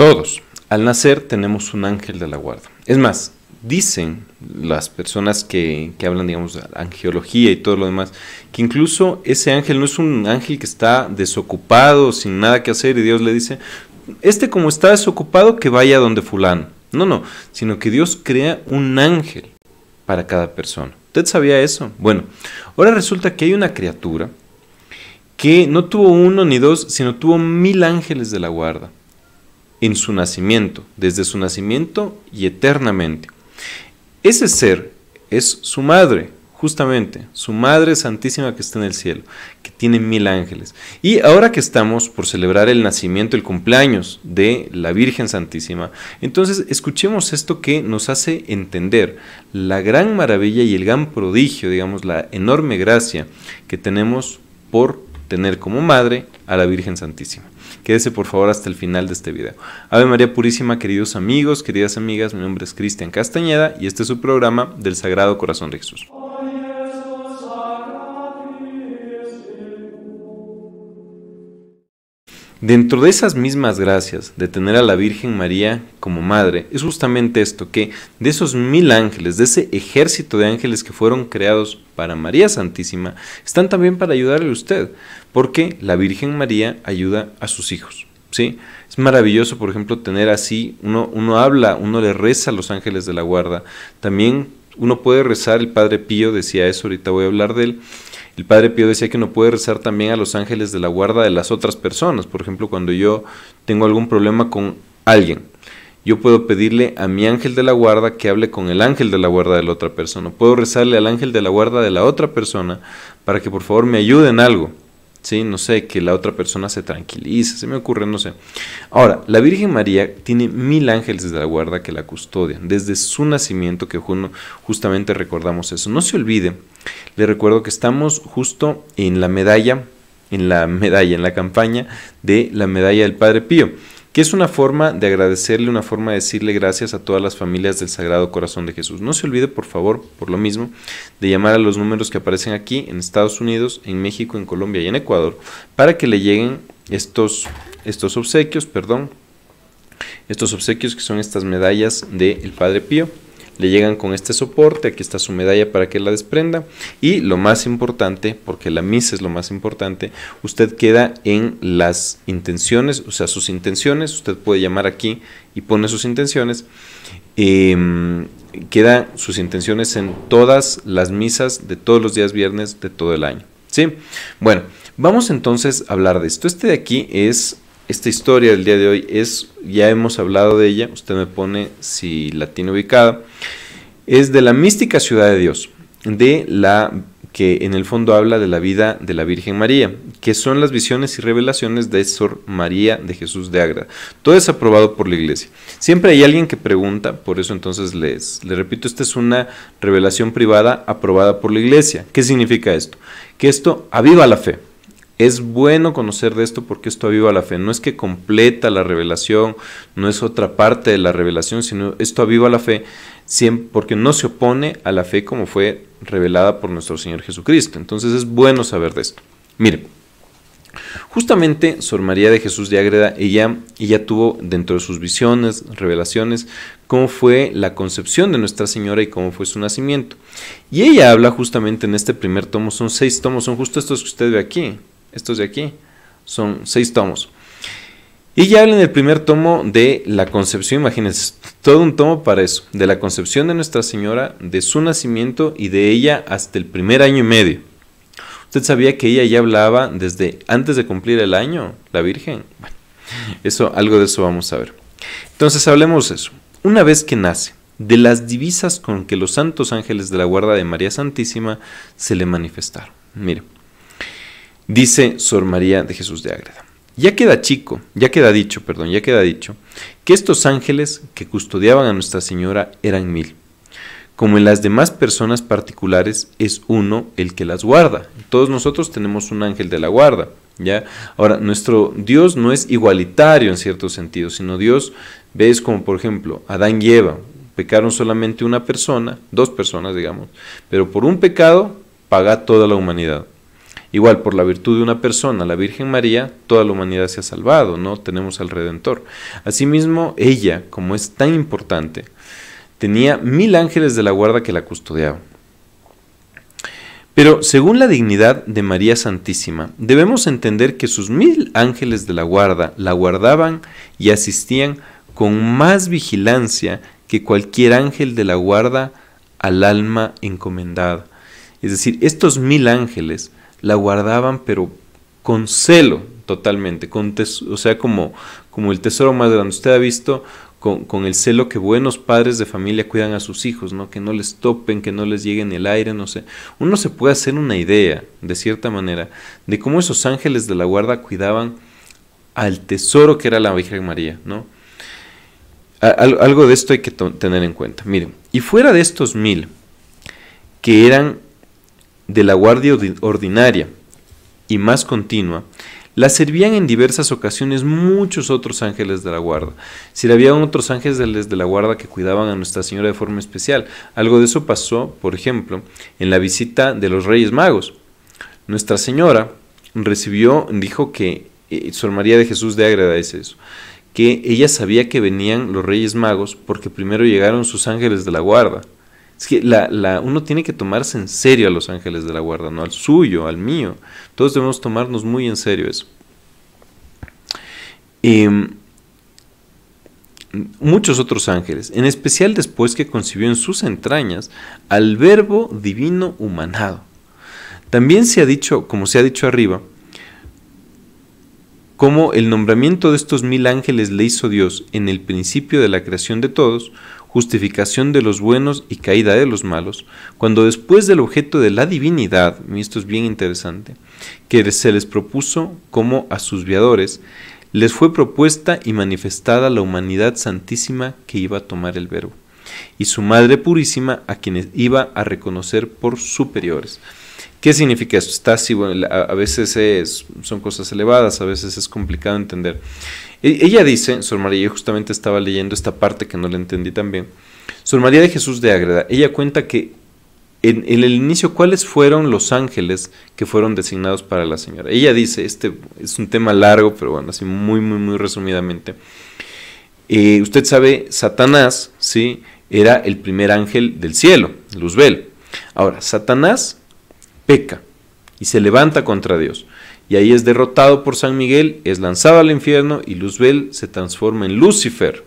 Todos. Al nacer tenemos un ángel de la guarda. Es más, dicen las personas que, hablan, digamos, de angiología y todo lo demás, que incluso ese ángel no es un ángel que está desocupado, sin nada que hacer, y Dios le dice, este como está desocupado, que vaya donde fulano. No, no, sino que Dios crea un ángel para cada persona. ¿Usted sabía eso? Bueno, ahora resulta que hay una criatura que no tuvo uno ni dos, sino tuvo mil ángeles de la guarda en su nacimiento, desde su nacimiento y eternamente. Ese ser es su madre, justamente, su Madre Santísima que está en el cielo, que tiene mil ángeles. Y ahora que estamos por celebrar el nacimiento, el cumpleaños de la Virgen Santísima, entonces escuchemos esto que nos hace entender la gran maravilla y el gran prodigio, digamos, la enorme gracia que tenemos por tener como madre a la Virgen Santísima. Quédese por favor hasta el final de este video. Ave María Purísima, queridos amigos, queridas amigas, mi nombre es Cristian Castañeda y este es su programa del Sagrado Corazón de Jesús. Dentro de esas mismas gracias de tener a la Virgen María como madre, es justamente esto, que de esos mil ángeles, de ese ejército de ángeles que fueron creados para María Santísima, están también para ayudarle a usted, porque la Virgen María ayuda a sus hijos. ¿sí? Es maravilloso, por ejemplo, tener así, uno, uno habla, uno le reza a los ángeles de la guarda, también uno puede rezar, el Padre Pío decía eso, ahorita voy a hablar de él, el Padre Pío decía que uno puede rezar también a los ángeles de la guarda de las otras personas, por ejemplo, cuando yo tengo algún problema con alguien, yo puedo pedirle a mi ángel de la guarda que hable con el ángel de la guarda de la otra persona, puedo rezarle al ángel de la guarda de la otra persona para que por favor me ayude en algo. ¿sí? No sé, que la otra persona se tranquilice, se me ocurre, no sé. Ahora, la Virgen María tiene mil ángeles de la guarda que la custodian, desde su nacimiento, que justamente recordamos eso. No se olvide, le recuerdo que estamos justo en la medalla, en la medalla, en la campaña de la medalla del Padre Pío que es una forma de agradecerle, una forma de decirle gracias a todas las familias del Sagrado Corazón de Jesús. No se olvide, por favor, por lo mismo, de llamar a los números que aparecen aquí en Estados Unidos, en México, en Colombia y en Ecuador, para que le lleguen estos, estos obsequios, perdón, estos obsequios que son estas medallas del Padre Pío le llegan con este soporte, aquí está su medalla para que la desprenda y lo más importante, porque la misa es lo más importante, usted queda en las intenciones, o sea, sus intenciones, usted puede llamar aquí y pone sus intenciones. Em, queda sus intenciones en todas las misas de todos los días viernes de todo el año. ¿Sí? Bueno, vamos entonces a hablar de esto. Este de aquí es esta historia del día de hoy es, ya hemos hablado de ella, usted me pone si la tiene ubicada, es de la mística ciudad de Dios, de la que en el fondo habla de la vida de la Virgen María, que son las visiones y revelaciones de Sor María de Jesús de agra Todo es aprobado por la iglesia. Siempre hay alguien que pregunta, por eso entonces les repito, esta es una revelación privada aprobada por la iglesia. ¿Qué significa esto? Que esto aviva la fe. Es bueno conocer de esto porque esto aviva la fe. No es que completa la revelación, no es otra parte de la revelación, sino esto aviva la fe porque no se opone a la fe como fue revelada por nuestro Señor Jesucristo. Entonces es bueno saber de esto. Mire, justamente Sor María de Jesús de Ágreda, ella, ella tuvo dentro de sus visiones, revelaciones, cómo fue la concepción de Nuestra Señora y cómo fue su nacimiento. Y ella habla justamente en este primer tomo, son seis tomos, son justo estos que usted ve aquí, estos de aquí, son seis tomos. Y ya en el primer tomo de la concepción, imagínense, todo un tomo para eso, de la concepción de Nuestra Señora, de su nacimiento y de ella hasta el primer año y medio. ¿Usted sabía que ella ya hablaba desde antes de cumplir el año, la Virgen? Bueno, eso, algo de eso vamos a ver. Entonces hablemos eso. Una vez que nace, de las divisas con que los santos ángeles de la guarda de María Santísima se le manifestaron. Mire, Dice Sor María de Jesús de Ágreda. Ya queda chico, ya queda dicho, perdón, ya queda dicho, que estos ángeles que custodiaban a Nuestra Señora eran mil. Como en las demás personas particulares, es uno el que las guarda. Todos nosotros tenemos un ángel de la guarda. ¿ya? Ahora, nuestro Dios no es igualitario en cierto sentido, sino Dios, ves como por ejemplo Adán y Eva, pecaron solamente una persona, dos personas digamos, pero por un pecado paga toda la humanidad. Igual, por la virtud de una persona, la Virgen María, toda la humanidad se ha salvado, ¿no? Tenemos al Redentor. Asimismo, ella, como es tan importante, tenía mil ángeles de la guarda que la custodiaban. Pero según la dignidad de María Santísima, debemos entender que sus mil ángeles de la guarda la guardaban y asistían con más vigilancia que cualquier ángel de la guarda al alma encomendada. Es decir, estos mil ángeles la guardaban, pero con celo totalmente, con o sea, como, como el tesoro más grande. Usted ha visto con, el celo que buenos padres de familia cuidan a sus hijos, ¿no? Que no les topen, que no les lleguen el aire, no sé. Uno se puede hacer una idea, de cierta manera, de cómo esos ángeles de la guarda cuidaban al tesoro que era la Virgen María, ¿no? algo de esto hay que tener en cuenta. Miren, y fuera de estos mil, que eran de la guardia ordinaria y más continua, la servían en diversas ocasiones muchos otros ángeles de la guarda. Si había otros ángeles de la guarda que cuidaban a Nuestra Señora de forma especial, algo de eso pasó, por ejemplo, en la visita de los Reyes Magos. Nuestra Señora recibió, dijo que, su eh, Sor María de Jesús de Ágreda eso, que ella sabía que venían los Reyes Magos porque primero llegaron sus ángeles de la guarda. Es que la, uno tiene que tomarse en serio a los ángeles de la guarda, no al suyo, al mío. Todos debemos tomarnos muy en serio eso. Em, muchos otros ángeles, en especial después que concibió en sus entrañas al verbo divino humanado. También se ha dicho, como se ha dicho arriba, como el nombramiento de estos mil ángeles le hizo Dios en el principio de la creación de todos, justificación de los buenos y caída de los malos, cuando después del objeto de la divinidad, esto es bien interesante, que se les propuso como a sus viadores, les fue propuesta y manifestada la humanidad santísima que iba a tomar el verbo, y su Madre Purísima a quienes iba a reconocer por superiores. ¿Qué significa esto? Está a, veces es, son cosas elevadas, a veces es complicado entender. E, ella dice, Sor María, yo justamente estaba leyendo esta parte que no la entendí tan bien. Sor María de Jesús de Ágreda, ella cuenta que en, el inicio, ¿cuáles fueron los ángeles que fueron designados para la señora? Ella dice, este es un tema largo, pero bueno, así muy, muy, muy resumidamente. Eh, usted sabe, Satanás, ¿sí? Era el primer ángel del cielo, Luzbel. Ahora, Satanás peca y se levanta contra Dios y ahí es derrotado por San Miguel, es lanzado al infierno y Luzbel se transforma en Lucifer,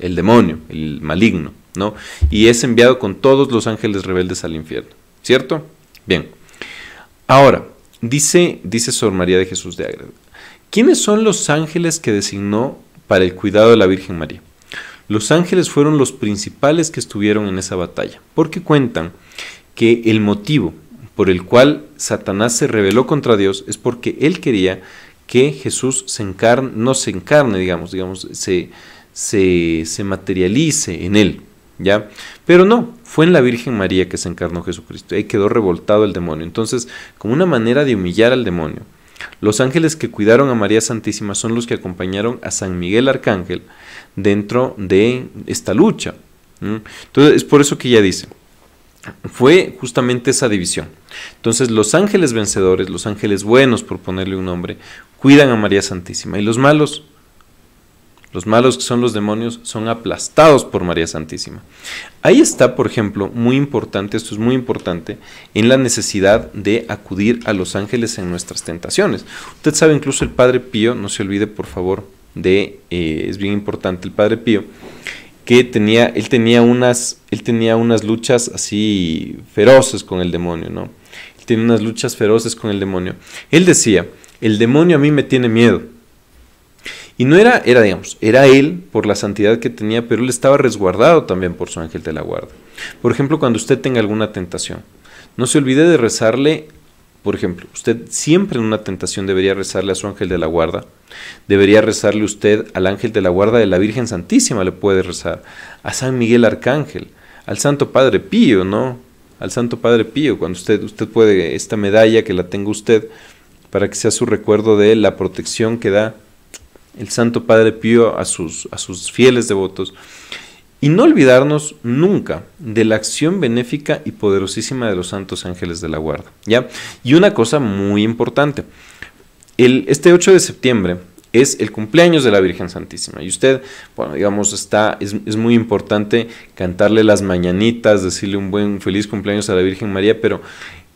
el demonio, el maligno, ¿no? Y es enviado con todos los ángeles rebeldes al infierno, ¿cierto? Bien. Ahora, dice, dice Sor María de Jesús de Ágreda, ¿quiénes son los ángeles que designó para el cuidado de la Virgen María? Los ángeles fueron los principales que estuvieron en esa batalla, porque cuentan que el motivo por el cual Satanás se rebeló contra Dios es porque él quería que Jesús se encarne, no se encarne, digamos, digamos, se, se, materialice en él. ¿Ya? Pero no, fue en la Virgen María que se encarnó Jesucristo. Ahí quedó revoltado el demonio. Entonces, como una manera de humillar al demonio, los ángeles que cuidaron a María Santísima son los que acompañaron a San Miguel Arcángel dentro de esta lucha. Entonces, es por eso que ella dice, fue justamente esa división. Entonces los ángeles vencedores, los ángeles buenos, por ponerle un nombre, cuidan a María Santísima. Y los malos, los malos que son los demonios, son aplastados por María Santísima. Ahí está, por ejemplo, muy importante, esto es muy importante, en la necesidad de acudir a los ángeles en nuestras tentaciones. Usted sabe, incluso el Padre Pío, no se olvide, por favor, de, eh, es bien importante el Padre Pío, que tenía, él tenía unas, él tenía unas luchas así feroces con el demonio, ¿no? Él unas luchas feroces con el demonio. Él decía, el demonio a mí me tiene miedo. Y no era, era, digamos, era él por la santidad que tenía, pero él estaba resguardado también por su ángel de la guarda. Por ejemplo, cuando usted tenga alguna tentación, no se olvide de rezarle por ejemplo, usted siempre en una tentación debería rezarle a su ángel de la guarda, debería rezarle usted al ángel de la guarda de la Virgen Santísima, le puede rezar, a San Miguel Arcángel, al Santo Padre Pío, ¿no? Al Santo Padre Pío, cuando usted, usted puede, esta medalla que la tenga usted, para que sea su recuerdo de la protección que da el Santo Padre Pío a sus, a sus fieles devotos y no olvidarnos nunca de la acción benéfica y poderosísima de los santos ángeles de la guarda. ¿ya? Y una cosa muy importante, el, este 8 de septiembre es el cumpleaños de la Virgen Santísima y usted, bueno, digamos, está, es, es muy importante cantarle las mañanitas, decirle un buen feliz cumpleaños a la Virgen María, pero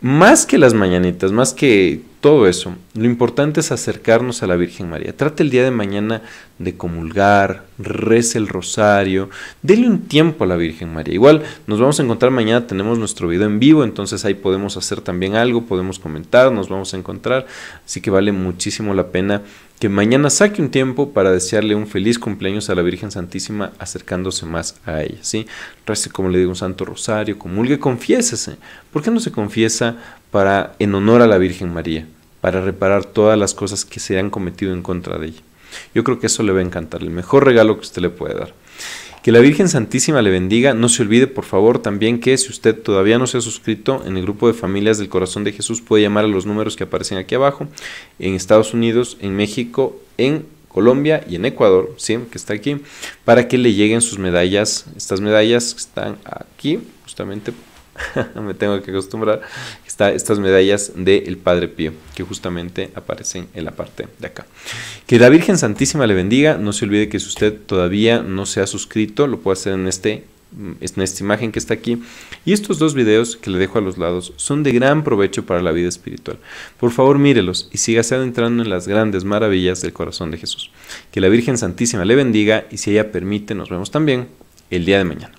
más que las mañanitas, más que todo eso, lo importante es acercarnos a la Virgen María. Trate el día de mañana de comulgar, reza el rosario, dele un tiempo a la Virgen María. Igual nos vamos a encontrar mañana, tenemos nuestro video en vivo, entonces ahí podemos hacer también algo, podemos comentar, nos vamos a encontrar, así que vale muchísimo la pena que mañana saque un tiempo para desearle un feliz cumpleaños a la Virgen Santísima acercándose más a ella, ¿sí? como le digo, un santo rosario, comulgue, confiésese. ¿Por qué no se confiesa para en honor a la Virgen María? Para reparar todas las cosas que se han cometido en contra de ella. Yo creo que eso le va a encantar, el mejor regalo que usted le puede dar. Que la Virgen Santísima le bendiga. No se olvide, por favor, también que si usted todavía no se ha suscrito en el grupo de familias del Corazón de Jesús, puede llamar a los números que aparecen aquí abajo, en Estados Unidos, en México, en Colombia y en Ecuador, ¿sí? que está aquí, para que le lleguen sus medallas. Estas medallas están aquí, justamente me tengo que acostumbrar, estas medallas del Padre Pío, que justamente aparecen en la parte de acá. Que la Virgen Santísima le bendiga. No se olvide que si usted todavía no se ha suscrito, lo puede hacer en este mm, en esta imagen que está aquí y estos dos videos que le dejo a los lados son de gran provecho para la vida espiritual por favor mírelos y sígase adentrando en las grandes maravillas del corazón de Jesús que la Virgen Santísima le bendiga y si ella permite nos vemos también el día de mañana